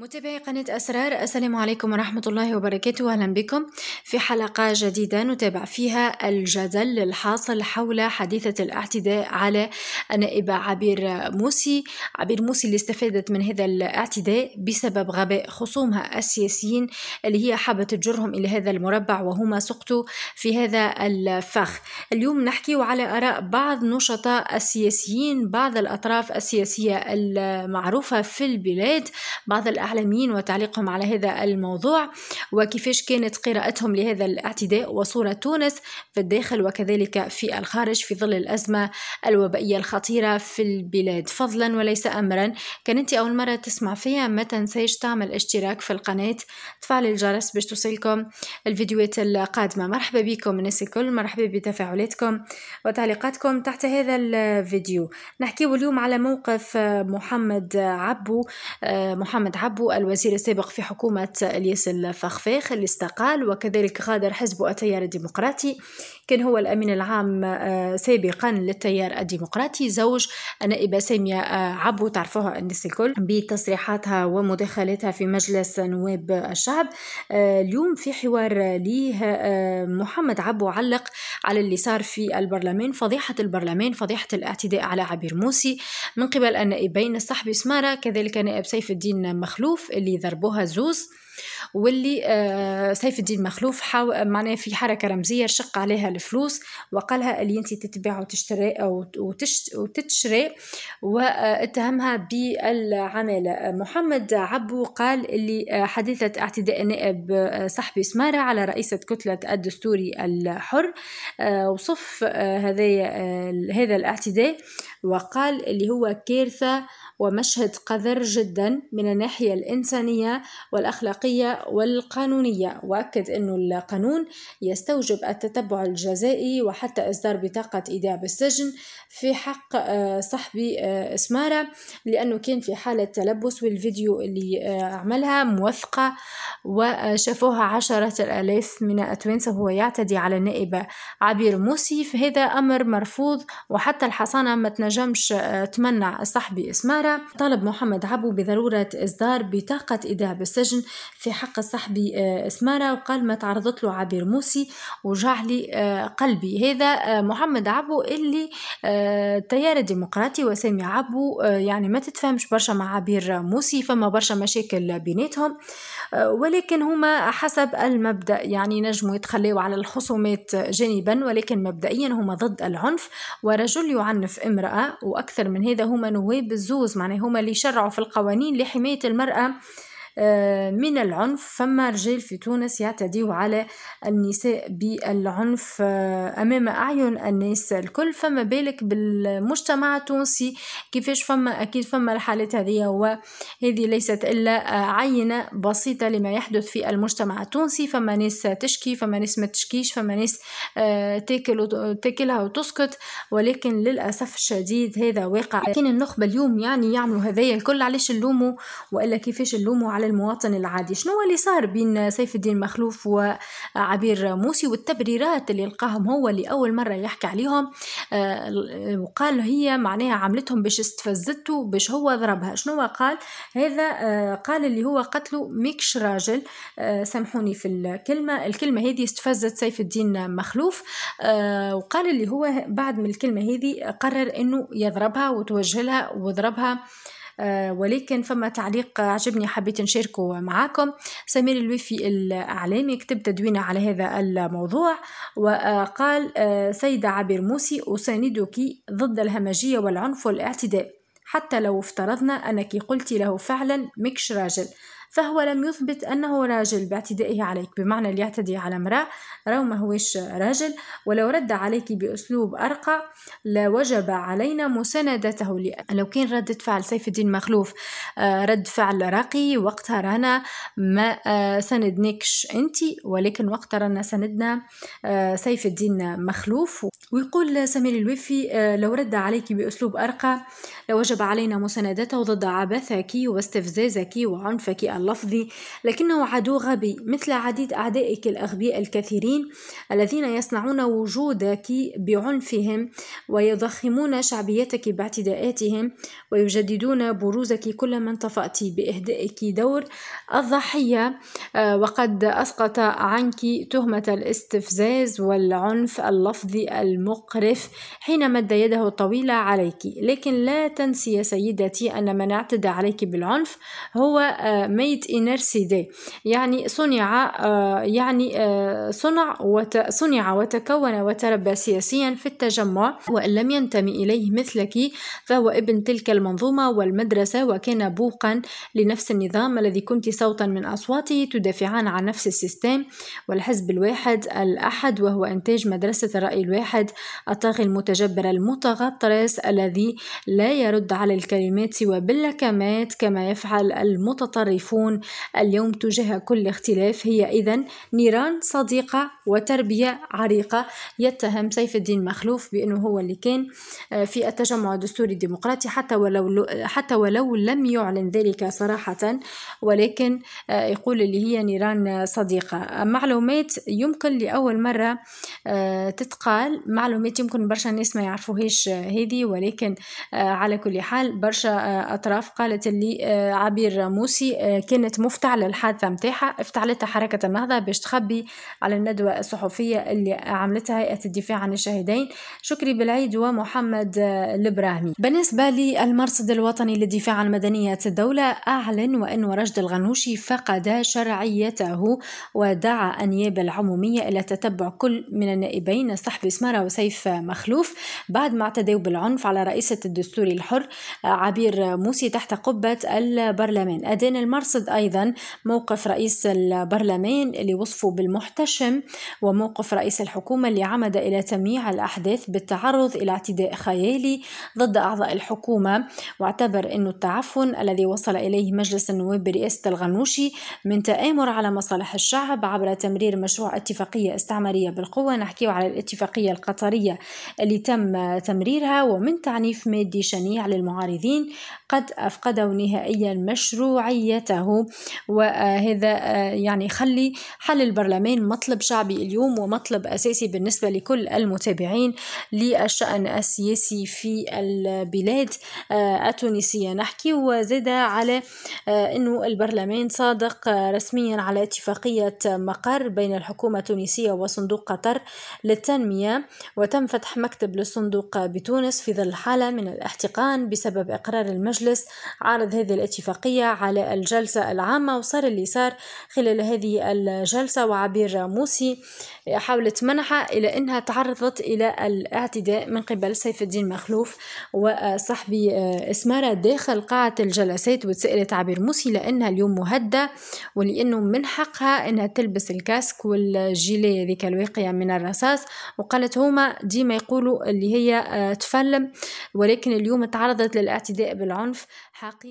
متابعي قناة أسرار السلام عليكم ورحمة الله وبركاته أهلا بكم في حلقة جديدة نتابع فيها الجدل الحاصل حول حديثة الاعتداء على النائبة عبير موسي عبير موسي اللي استفادت من هذا الاعتداء بسبب غباء خصومها السياسيين اللي هي حابت تجرهم إلى هذا المربع وهما سقطوا في هذا الفخ اليوم نحكي على آراء بعض نشطاء السياسيين بعض الأطراف السياسية المعروفة في البلاد بعض الأحزاب العالميين وتعليقهم على هذا الموضوع وكيفاش كانت قراءتهم لهذا الاعتداء وصورة تونس في الداخل وكذلك في الخارج في ظل الأزمة الوبائية الخطيرة في البلاد فضلا وليس أمرا كان أنت أول مرة تسمع فيها ما تنسيش تعمل اشتراك في القناة تفعل الجرس باش توصلكم الفيديوهات القادمة مرحبا بكم الناس الكل مرحبا بتفاعلاتكم وتعليقاتكم تحت هذا الفيديو نحكي اليوم على موقف محمد عبو آه، محمد عبو عبو الوزير السابق في حكومة الياس الفخفاخ اللي استقال وكذلك غادر حزب التيار الديمقراطي كان هو الأمين العام آه، سابقا للتيار الديمقراطي زوج النائبة سامية آه، عبو تعرفوها الناس الكل بتصريحاتها ومداخلاتها في مجلس نواب الشعب آه، اليوم في حوار ليه محمد عبو علق على اللي صار في البرلمان فضيحة البرلمان فضيحة الاعتداء على عبير موسي من قبل النائبين الصحبي سمارة كذلك نائب سيف الدين مخلوق مخلوف اللي ضربوها زوز واللي آه، سيف الدين مخلوف معناه معناها في حركه رمزيه شق عليها الفلوس وقالها اللي انت تتباع وتشتري وتتشري واتهمها بالعماله محمد عبو قال اللي آه، حديثه اعتداء نائب آه، صاحب سماره على رئيسه كتله الدستوري الحر وصف هذا هذا الاعتداء وقال اللي هو كارثه ومشهد قذر جدا من الناحيه الانسانيه والاخلاقيه والقانونية وأكد أن القانون يستوجب التتبع الجزائي وحتى إصدار بطاقة إيداع بالسجن في حق آه، صاحبي آه، إسمارة لأنه كان في حالة تلبس والفيديو اللي آه، عملها موثقة وشافوها عشرة الآلاف من التوانسة هو يعتدي على النائبة عبير موسي فهذا أمر مرفوض وحتى الحصانة ما تنجمش تمنع صاحبي إسمارة طالب محمد عبو بضرورة إصدار بطاقة إيداع بالسجن في حق حق صاحبي آه، سمارة وقال ما تعرضت له عبير موسي وجع لي آه، قلبي هذا آه، محمد عبو اللي تيار ديمقراطي وسامي عبو يعني ما تتفهمش برشا مع عبير موسي فما برشا مشاكل بيناتهم ولكن هما حسب المبدأ يعني نجموا يتخليوا على الخصومات جانبا ولكن مبدئيا هما ضد العنف ورجل يعنف امرأة وأكثر من هذا هما نواب الزوز معناه هما اللي شرعوا في القوانين لحماية المرأة آه، من العنف فما رجال في تونس يعتديوا على النساء بالعنف آه، أمام أعين الناس الكل فما بالك بالمجتمع التونسي كيفاش فما أكيد فما الحالات هذه وهذه ليست إلا عينة بسيطة لما يحدث في المجتمع التونسي فما ناس تشكي فما ناس ما تشكيش فما ناس آه، تاكل تاكلها وتسكت ولكن للأسف الشديد هذا واقع لكن النخبة اليوم يعني يعملوا هذايا الكل علاش نلوموا وإلا كيفاش نلوموا على المواطن العادي شنو اللي صار بين سيف الدين مخلوف وعبير موسي والتبريرات اللي لقاهم هو اللي أول مرة يحكي عليهم آه، وقال هي معناها عملتهم باش استفزته باش هو ضربها شنو قال هذا آه، قال اللي هو قتله ميكش راجل آه، سامحوني في الكلمة الكلمة هذه استفزت سيف الدين مخلوف وقال اللي هو بعد من الكلمة هذه قرر أنه يضربها وتوجه لها وضربها آه، ولكن فما تعليق عجبني حبيت نشاركه معاكم سمير الوفي الإعلامي كتب تدوينة على هذا الموضوع وقال آه، سيدة عبير موسي أساندك ضد الهمجية والعنف والاعتداء حتى لو افترضنا أنك قلت له فعلا مكش راجل فهو لم يثبت أنه راجل باعتدائه عليك بمعنى اللي يعتدي على امرأة رو ما هوش راجل ولو رد عليك بأسلوب أرقى لوجب علينا مساندته لو كان ردة فعل سيف الدين مخلوف آه، رد فعل راقي وقتها رانا ما آه، سندناكش أنت ولكن وقتها رانا سندنا آه، سيف الدين مخلوف ويقول سمير الوفي لو رد عليك بأسلوب أرقى لوجب علينا مساندته ضد عبثك واستفزازك وعنفك اللفظي لكنه عدو غبي مثل عديد أعدائك الأغبياء الكثيرين الذين يصنعون وجودك بعنفهم ويضخمون شعبيتك باعتداءاتهم ويجددون بروزك كلما انطفأت بإهدائك دور الضحية آه، وقد أسقط عنك تهمة الاستفزاز والعنف اللفظي المقرف حين مد يده الطويلة عليك لكن لا تنسي يا سيدتي أن من اعتدى عليك بالعنف هو آه، من نوعية دي يعني صنع آه، يعني آه، صنع وت صنع وتكون وتربى سياسيا في التجمع وإن لم ينتمي إليه مثلك فهو ابن تلك المنظومة والمدرسة وكان بوقا لنفس النظام الذي كنت صوتا من أصواته تدافعان عن نفس السيستم والحزب الواحد الأحد وهو إنتاج مدرسة الرأي الواحد الطاغي المتجبر المتغطرس الذي لا يرد على الكلمات سوى باللكمات كما يفعل المتطرفون تكون اليوم تجاه كل اختلاف هي إذا نيران صديقة وتربية عريقة يتهم سيف الدين مخلوف بأنه هو اللي كان آه، في التجمع الدستوري الديمقراطي حتى ولو حتى ولو لم يعلن ذلك صراحة ولكن آه، يقول اللي هي نيران صديقة معلومات يمكن لأول مرة آه، تتقال معلومات يمكن برشا ناس ما يعرفوهاش هذه ولكن على كل حال برشا أطراف قالت اللي عبير موسي كانت مفتعلة الحادثة نتاعها افتعلتها حركة النهضة باش تخبي على الندوة الصحفية اللي عملتها هيئة الدفاع عن الشهيدين شكري بالعيد ومحمد الإبراهيمي بالنسبة للمرصد الوطني للدفاع عن مدنية الدولة أعلن وأن رشد الغنوشي فقد شرعيته ودعا النيابة العمومية إلى تتبع كل من النائبين صحبي سمارة وسيف مخلوف بعد ما اعتدوا بالعنف على رئيسة الدستور الحر عبير موسي تحت قبة البرلمان أدان المرصد نحصد أيضا موقف رئيس البرلمان اللي وصفه بالمحتشم وموقف رئيس الحكومة اللي عمد إلى تمييع الأحداث بالتعرض إلى اعتداء خيالي ضد أعضاء الحكومة واعتبر أن التعفن الذي وصل إليه مجلس النواب برئاسة الغنوشي من تآمر على مصالح الشعب عبر تمرير مشروع اتفاقية استعمارية بالقوة نحكي على الاتفاقية القطرية اللي تم تمريرها ومن تعنيف مادي شنيع للمعارضين قد أفقدوا نهائيا مشروعيته له وهذا يعني يخلي حل البرلمان مطلب شعبي اليوم ومطلب أساسي بالنسبة لكل المتابعين للشأن السياسي في البلاد التونسية نحكي وزاد على أنه البرلمان صادق رسميا على اتفاقية مقر بين الحكومة التونسية وصندوق قطر للتنمية وتم فتح مكتب للصندوق بتونس في ظل حالة من الاحتقان بسبب إقرار المجلس عرض هذه الاتفاقية على الجلسة الجلسة العامة وصار اللي صار خلال هذه الجلسة وعبير موسي حاولت منحة إلى أنها تعرضت إلى الاعتداء من قبل سيف الدين مخلوف وصحبي آه، إسمارة داخل قاعة الجلسات وتسألت عبير موسي لأنها اليوم مهدة ولأنه من حقها أنها تلبس الكاسك والجيلية ذيك الواقية من الرصاص وقالت هما ديما يقولوا اللي هي آه، تفلم ولكن اليوم تعرضت للاعتداء بالعنف حقيقة